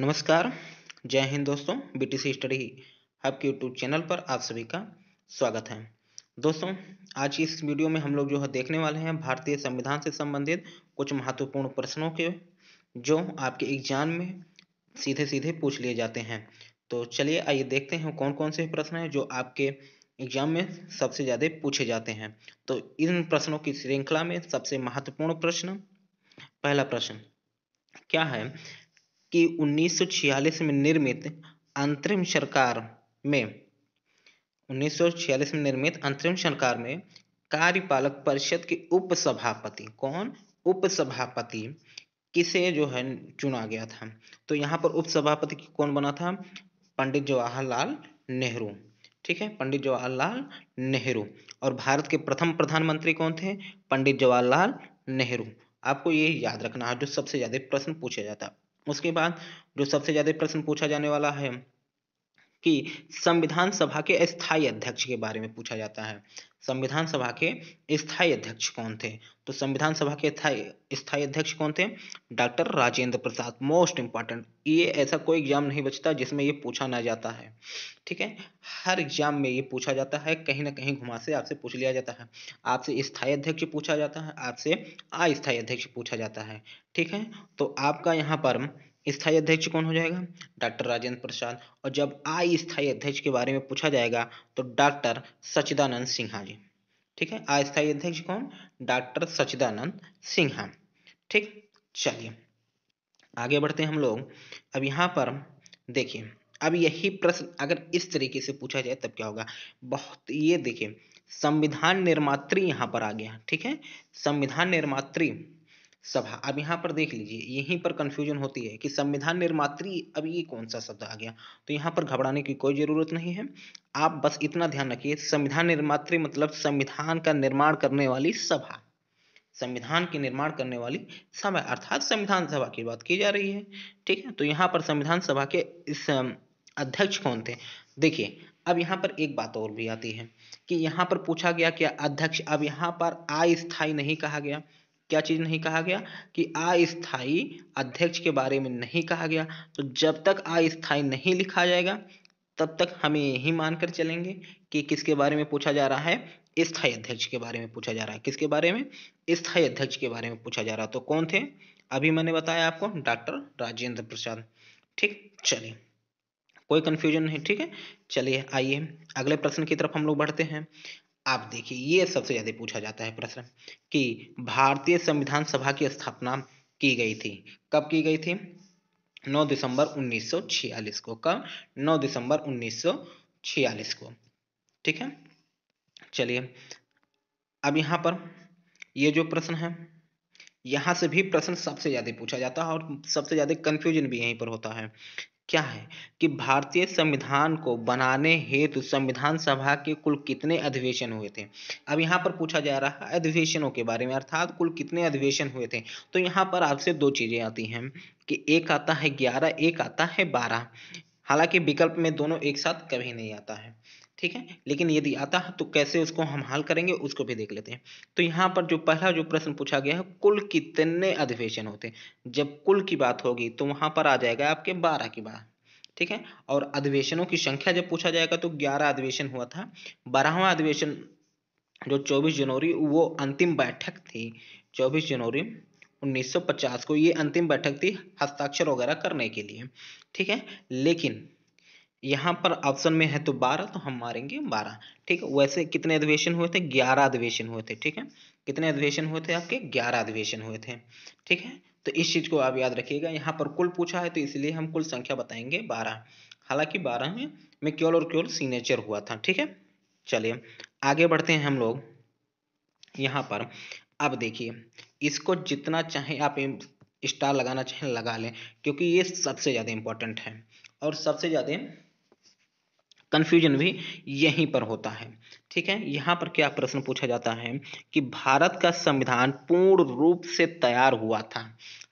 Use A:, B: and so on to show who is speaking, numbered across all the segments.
A: नमस्कार जय हिंद दोस्तों बीटीसी स्टडी हब के यूट्यूब चैनल पर आप सभी का स्वागत है दोस्तों आज की इस वीडियो में हम लोग जो है देखने वाले हैं भारतीय संविधान से संबंधित कुछ महत्वपूर्ण प्रश्नों के जो आपके एग्जाम में सीधे सीधे पूछ लिए जाते हैं तो चलिए आइए देखते हैं कौन कौन से प्रश्न हैं जो आपके एग्जाम में सबसे ज़्यादा पूछे जाते हैं तो इन प्रश्नों की श्रृंखला में सबसे महत्वपूर्ण प्रश्न पहला प्रश्न क्या है की उन्नीस सौ छियालीस में निर्मित अंतरिम सरकार में उन्नीस सौ छियालीस में निर्मित अंतरिम सरकार में कार्यपालक परिषद के उपसभापति कौन उपसभापति किसे जो है चुना गया था तो यहाँ पर उपसभापति कौन बना था पंडित जवाहरलाल नेहरू ठीक है पंडित जवाहरलाल नेहरू और भारत के प्रथम प्रधानमंत्री कौन थे पंडित जवाहरलाल नेहरू आपको ये याद रखना है जो सबसे ज़्यादा प्रश्न पूछा जाता है उसके बाद जो सबसे ज़्यादा प्रश्न पूछा जाने वाला है कि संविधान सभा के स्थायी अध्यक्ष के बारे में पूछा जाता है संविधान सभा के स्थायी अध्यक्ष कौन थे तो संविधान सभा के स्थायी स्थायी अध्यक्ष कौन थे doctor Rajendra Prasad most important ये ऐसा कोई एग्जाम नहीं बचता जिसमें ये पूछा ना जाता है ठीक है हर एग्जाम में ये पूछा जाता है कहीं ना कहीं घुमा से आपसे पूछ लिया जाता है आपसे स्थायी अध्यक्ष पूछा जाता है आपसे अस्थायी अध्यक्ष पूछा जाता है ठीक है तो आपका यहाँ पर स्थायी अध्यक्ष कौन हो जाएगा डॉक्टर राजेंद्र प्रसाद और जब आई स्थायी अध्यक्ष के बारे में पूछा जाएगा तो डॉक्टर सचिदानंद सिन्हा जी ठीक है अस्थायी अध्यक्ष कौन डॉक्टर सचिदानंद सिन्हा ठीक चलिए आगे बढ़ते हैं हम लोग अब यहाँ पर देखिए अब यही प्रश्न अगर इस तरीके से पूछा जाए तब क्या होगा बहुत ये देखिए संविधान निर्मात्री यहाँ पर आ गया ठीक है संविधान निर्मात्री सभा अब यहाँ पर देख लीजिए यहीं पर कंफ्यूजन होती है कि संविधान निर्मात्री अब ये कौन सा शब्द आ गया तो यहाँ पर घबराने की कोई ज़रूरत नहीं है आप बस इतना ध्यान रखिए संविधान निर्मात्री मतलब संविधान का निर्माण करने वाली सभा संविधान के निर्माण करने वाली सभा अर्थात संविधान सभा की बात की जा रही है ठीक है तो यहाँ पर संविधान सभा के इस अध्यक्ष कौन थे देखिए अब यहाँ पर एक बात और भी आती है कि यहाँ पर पूछा गया कि अध्यक्ष अब यहाँ पर अस्थायी नहीं कहा गया क्या चीज़ नहीं कहा गया कि अस्थाई अध्यक्ष के बारे में नहीं कहा गया तो जब तक अस्थाई नहीं लिखा जाएगा तब तक हमें यही मानकर चलेंगे कि किसके बारे में पूछा जा रहा है स्थाई अध्यक्ष के बारे में पूछा जा रहा है किसके बारे में स्थाई अध्यक्ष के बारे में पूछा जा रहा है तो कौन थे अभी मैंने बताया आपको डॉक्टर राजेंद्र प्रसाद ठीक चलिए कोई कंफ्यूजन नहीं ठीक है चलिए आइए अगले प्रश्न की तरफ हम लोग बढ़ते हैं आप देखिए ये सबसे ज़्यादा पूछा जाता है प्रश्न कि भारतीय संविधान सभा की स्थापना की गई थी कब की गई थी 9 दिसंबर 1946 को कब 9 दिसंबर 1946 को ठीक है चलिए अब यहाँ पर ये जो प्रश्न है यहाँ से भी प्रश्न सबसे ज़्यादा पूछा जाता है और सबसे ज़्यादा कंफ्यूजन भी यहीं पर होता है क्या है कि भारतीय संविधान को बनाने हेतु संविधान सभा के कुल कितने अधिवेशन हुए थे अब यहाँ पर पूछा जा रहा है अधिवेशनों के बारे में अर्थात कुल कितने अधिवेशन हुए थे तो यहाँ पर आपसे दो चीज़ें आती हैं कि एक आता है ग्यारह एक आता है बारह हालांकि विकल्प में दोनों एक साथ कभी नहीं आता है ठीक है लेकिन यदि आता है तो कैसे उसको हम हल करेंगे उसको भी देख लेते हैं तो यहाँ पर जो पहला जो प्रश्न पूछा गया है कुल कितने अधिवेशन होते हैं जब कुल की बात होगी तो वहाँ पर आ जाएगा आपके बारह की बार ठीक है और अधिवेशनों की संख्या जब पूछा जाएगा तो ग्यारह अधिवेशन हुआ था बारहवा अधिवेशन जो चौबीस जनवरी वो अंतिम बैठक थी चौबीस जनवरी 1950 को ये अंतिम बैठक थी हस्ताक्षर वगैरह करने के लिए ठीक है लेकिन यहाँ पर ऑप्शन में है तो बारह तो हम मारेंगे बारह ठीक है वैसे कितने अधिवेशन हुए थे ग्यारह अधिवेशन हुए थे ठीक है कितने अधिवेशन हुए थे आपके ग्यारह अधिवेशन हुए थे ठीक है तो इस चीज़ को आप याद रखिएगा यहाँ पर कुल पूछा है तो इसलिए हम कुल संख्या बताएंगे बारह हालांकि बारह में में क्योल और केवल सिग्नेचर हुआ था ठीक है चलिए आगे बढ़ते हैं हम लोग यहाँ पर अब देखिए इसको जितना चाहे आप स्टार लगाना चाहें लगा लें क्योंकि ये सबसे ज़्यादा इंपॉर्टेंट है और सबसे ज़्यादा कन्फ्यूजन भी यहीं पर होता है ठीक है यहाँ पर क्या प्रश्न पूछा जाता है कि भारत का संविधान पूर्ण रूप से तैयार हुआ था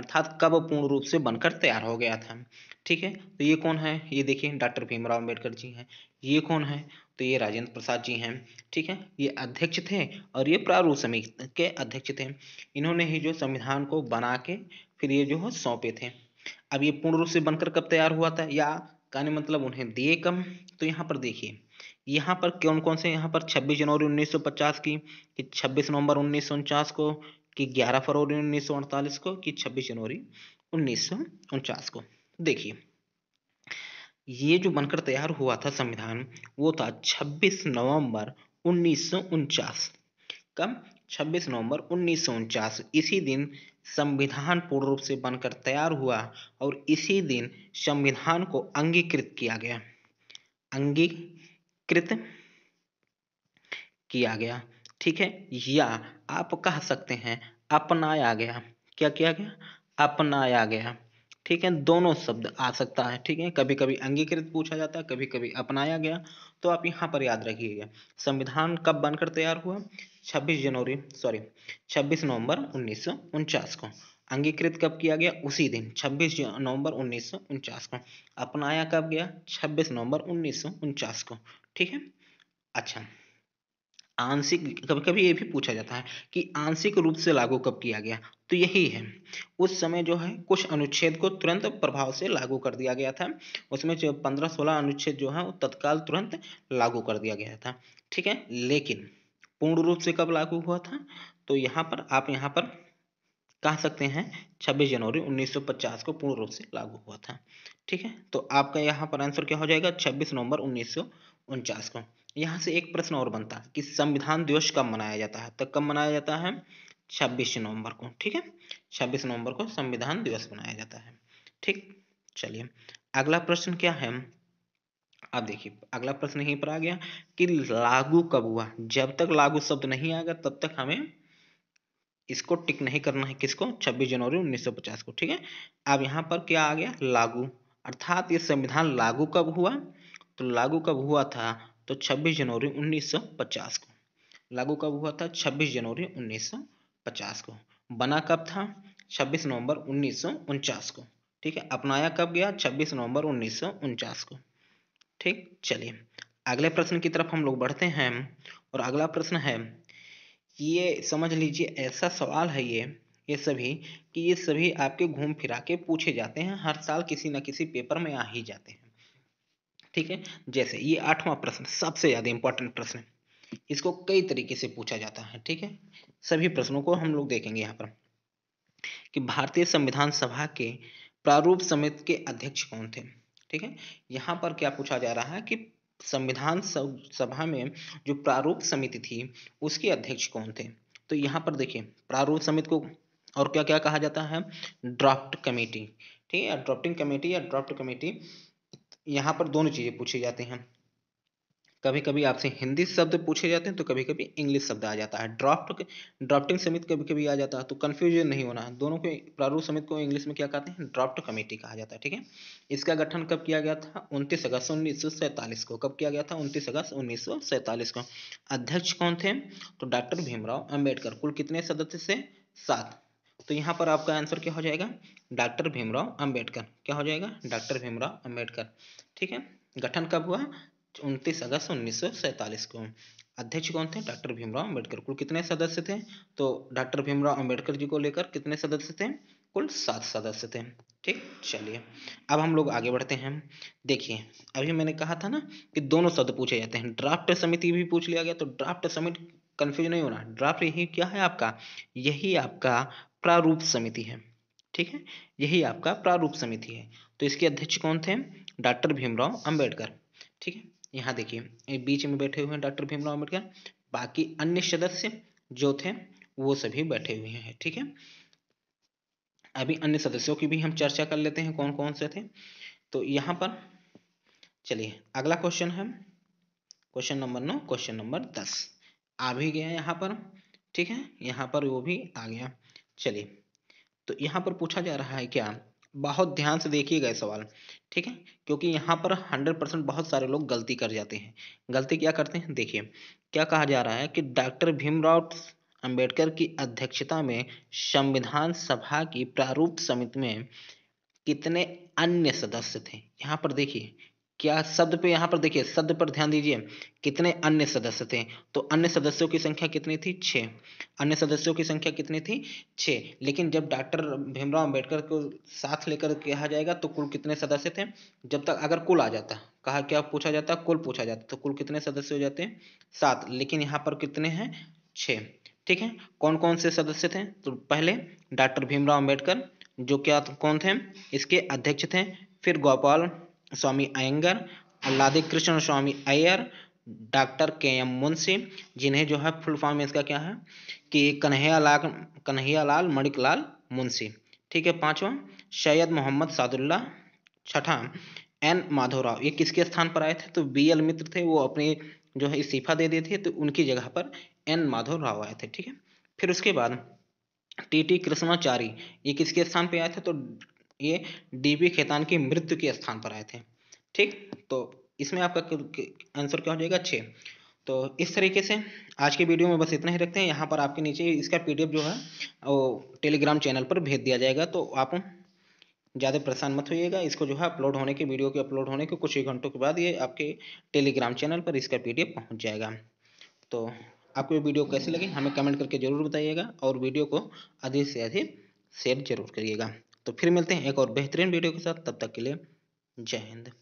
A: अर्थात कब पूर्ण रूप से बनकर तैयार हो गया था ठीक है तो ये कौन है ये देखिए डॉक्टर भीमराव अम्बेडकर जी हैं ये कौन है तो ये राजेंद्र प्रसाद जी हैं ठीक है ये अध्यक्ष थे और ये प्रारूप समिति के अध्यक्ष थे इन्होंने ही जो संविधान को बना के फिर ये जो है सौंपे थे अब ये पूर्ण रूप से बनकर कब तैयार हुआ था या का मतलब उन्हें दिए कम तो यहाँ पर देखिए यहाँ पर कौन कौन से यहाँ पर 26 जनवरी 1950 की कि 26 नवंबर उन्नीस को कि 11 फरवरी उन्नीस को कि 26 जनवरी उन्नीस को देखिए ये जो बनकर तैयार हुआ था संविधान वो था 26 नवंबर उन्नीस कब छब्बीस नवंबर उन्नीस सौ उनचास इसी दिन संविधान पूर्ण रूप से बनकर तैयार हुआ और इसी दिन संविधान को अंगीकृत किया गया अंगीकृत किया गया ठीक है या आप कह सकते हैं अपनाया गया क्या किया गया अपनाया गया ठीक है दोनों शब्द आ सकता है ठीक है कभी कभी अंगीकृत पूछा जाता है कभी कभी अपनाया गया तो आप यहाँ पर याद रखिएगा संविधान कब बनकर तैयार हुआ 26 जनवरी सॉरी 26 नवंबर उन्नीस को अंगीकृत कब किया गया उसी दिन 26 नवंबर उन्नीस को अपनाया कब गया 26 नवंबर उन्नीस को ठीक है अच्छा आंशिक कभी कभी ये भी पूछा जाता है कि आंशिक रूप से लागू कब किया गया तो यही है उस समय जो है कुछ अनुच्छेद को तुरंत प्रभाव से लागू कर दिया गया था उसमें जो पंद्रह सोलह अनुच्छेद जो है वो तत्काल तुरंत लागू कर दिया गया था ठीक है लेकिन पूर्ण रूप से कब लागू हुआ था तो यहाँ पर आप यहाँ पर कह सकते हैं 26 जनवरी 1950 को पूर्ण रूप से लागू हुआ था ठीक है तो आपका यहाँ पर आंसर क्या हो जाएगा 26 नवंबर उन्नीस को यहाँ से एक प्रश्न और बनता है कि संविधान दिवस कब मनाया जाता है तो कब मनाया जाता है 26 नवंबर को ठीक है 26 नवंबर को संविधान दिवस मनाया जाता है ठीक चलिए अगला प्रश्न क्या है अब देखिए अगला प्रश्न यहीं पर आ गया कि लागू कब हुआ जब तक लागू शब्द नहीं आएगा तब तक हमें इसको टिक नहीं करना है किसको 26 जनवरी 1950 को ठीक है अब यहाँ पर क्या आ गया लागू अर्थात ये संविधान लागू कब हुआ तो लागू कब हुआ था तो 26 जनवरी 1950 को लागू कब हुआ था 26 जनवरी 1950 को बना कब था 26 नवंबर उन्नीस को ठीक है अपनाया कब गया 26 नवंबर उन्नीस को ठीक चलिए अगले प्रश्न की तरफ हम लोग बढ़ते हैं और अगला प्रश्न है ये समझ लीजिए ऐसा सवाल है ये ये सभी कि ये सभी आपके घूम फिरा के पूछे जाते हैं हर साल किसी न किसी पेपर में आ ही जाते हैं ठीक है जैसे ये आठवां प्रश्न सबसे ज़्यादा इम्पोर्टेंट प्रश्न है इसको कई तरीके से पूछा जाता है ठीक है सभी प्रश्नों को हम लोग देखेंगे यहाँ पर कि भारतीय संविधान सभा के प्रारूप समिति के अध्यक्ष कौन थे ठीक है यहाँ पर क्या पूछा जा रहा है कि संविधान सभा में जो प्रारूप समिति थी उसके अध्यक्ष कौन थे तो यहाँ पर देखिए प्रारूप समिति को और क्या क्या कहा जाता है ड्राफ्ट कमेटी ठीक है ड्राफ्टिंग कमेटी या ड्राफ्ट कमेटी यहाँ पर दोनों चीज़ें पूछी जाती हैं कभी कभी आपसे हिंदी शब्द पूछे जाते हैं तो कभी कभी इंग्लिश शब्द आ जाता है ड्राफ्ट ड्राफ्टिंग समिति कभी कभी आ जाता है तो कन्फ्यूजन नहीं होना दोनों के प्रारूप समिति को इंग्लिश में क्या कहते हैं ड्राफ्ट कमेटी कहा जाता है ठीक है इसका गठन कब किया गया था उनतीस अगस्त उन्नीस को कब किया गया था उनतीस अगस्त उन्नीस को अध्यक्ष कौन थे तो डॉक्टर भीमराव अम्बेडकर कुल कितने सदस्य से सात तो यहाँ पर आपका आंसर क्या हो जाएगा डॉक्टर भीमराव अंबेडकर क्या हो जाएगा डॉक्टर भीमराव अंबेडकर ठीक है गठन कब हुआ उनतीस अगस्त उन्नीस को अध्यक्ष कौन थे डॉक्टर भीमराव अंबेडकर कुल कितने सदस्य थे तो डॉक्टर भीमराव अंबेडकर जी को लेकर कितने सदस्य थे कुल सात सदस्य थे ठीक चलिए अब हम लोग आगे बढ़ते हैं देखिए अभी मैंने कहा था ना कि दोनों शब्द पूछे जाते हैं ड्राफ्ट समिति भी पूछ लिया गया तो ड्राफ्ट समिति कन्फ्यूज नहीं होना ड्राफ्ट यही क्या है आपका यही आपका प्रारूप समिति है ठीक है यही आपका प्रारूप समिति है तो इसके अध्यक्ष कौन थे डॉक्टर भीमराव अम्बेडकर ठीक है यहाँ देखिए बीच में बैठे हुए हैं डॉक्टर भीमराव अम्बेडकर बाकी अन्य सदस्य जो थे वो सभी बैठे हुए हैं ठीक है अभी अन्य सदस्यों की भी हम चर्चा कर लेते हैं कौन कौन से थे तो यहाँ पर चलिए अगला क्वेश्चन है क्वेश्चन नंबर नौ क्वेश्चन नंबर दस आ भी गया यहाँ पर ठीक है यहाँ पर वो भी आ गया चलिए तो यहाँ पर पूछा जा रहा है क्या बहुत ध्यान से देखिएगा सवाल ठीक है क्योंकि यहाँ पर हंड्रेड परसेंट बहुत सारे लोग गलती कर जाते हैं गलती क्या करते हैं देखिए क्या कहा जा रहा है कि डॉक्टर भीमराव अंबेडकर की अध्यक्षता में संविधान सभा की प्रारूप समिति में कितने अन्य सदस्य थे यहाँ पर देखिए क्या शब्द पे यहाँ पर देखिए शब्द पर ध्यान दीजिए कितने अन्य सदस्य थे तो अन्य सदस्यों की संख्या कितनी थी छः अन्य सदस्यों की संख्या कितनी थी छः लेकिन जब डॉक्टर भीमराव अंबेडकर को साथ लेकर कहा जाएगा तो कुल कितने सदस्य थे जब तक अगर कुल आ जाता कहा क्या पूछा जाता कुल पूछा जाता तो कुल कितने सदस्य हो जाते सात लेकिन यहाँ पर कितने हैं छः ठीक है कौन कौन से सदस्य थे तो पहले डॉक्टर भीमराव अम्बेडकर जो क्या कौन थे इसके अध्यक्ष थे फिर Gopal Swami Ayyangar Alladi Krishna Swami Ayyar doctor K M Munshi जिन्हें जो है फुल फॉर्म इसका क्या है कि कन्हैया लाल कन्हैया लाल मणिकलाल मुंशी ठीक है पांचवा सैयद मोहम्मद सादुल्ला छठा एन माधोराव ये किसके स्थान पर आए थे तो बी एल मित्र थे वो अपने जो है इस्तीफा दे दिए थे तो उनकी जगह पर एन माधव राव आए थे ठीक है फिर उसके बाद टी टी कृष्णाचारी ये किसके स्थान पर आए थे तो ये डीबी खेतान की मृत्यु के स्थान पर आए थे ठीक तो इसमें आपका आंसर क्या हो जाएगा छः तो इस तरीके से आज के वीडियो में बस इतना ही रखते हैं यहाँ पर आपके नीचे इसका पीडीएफ जो है वो टेलीग्राम चैनल पर भेज दिया जाएगा तो आप ज़्यादा परेशान मत होइएगा इसको जो है अपलोड होने के वीडियो के अपलोड होने के कुछ ही घंटों के बाद ये आपके टेलीग्राम चैनल पर इसका पी पहुँच जाएगा तो आपको ये वीडियो कैसी लगी हमें कमेंट करके ज़रूर बताइएगा और वीडियो को अधिक से अधिक शेयर जरूर करिएगा तो फिर मिलते हैं एक और बेहतरीन वीडियो के साथ तब तक के लिए जय हिंद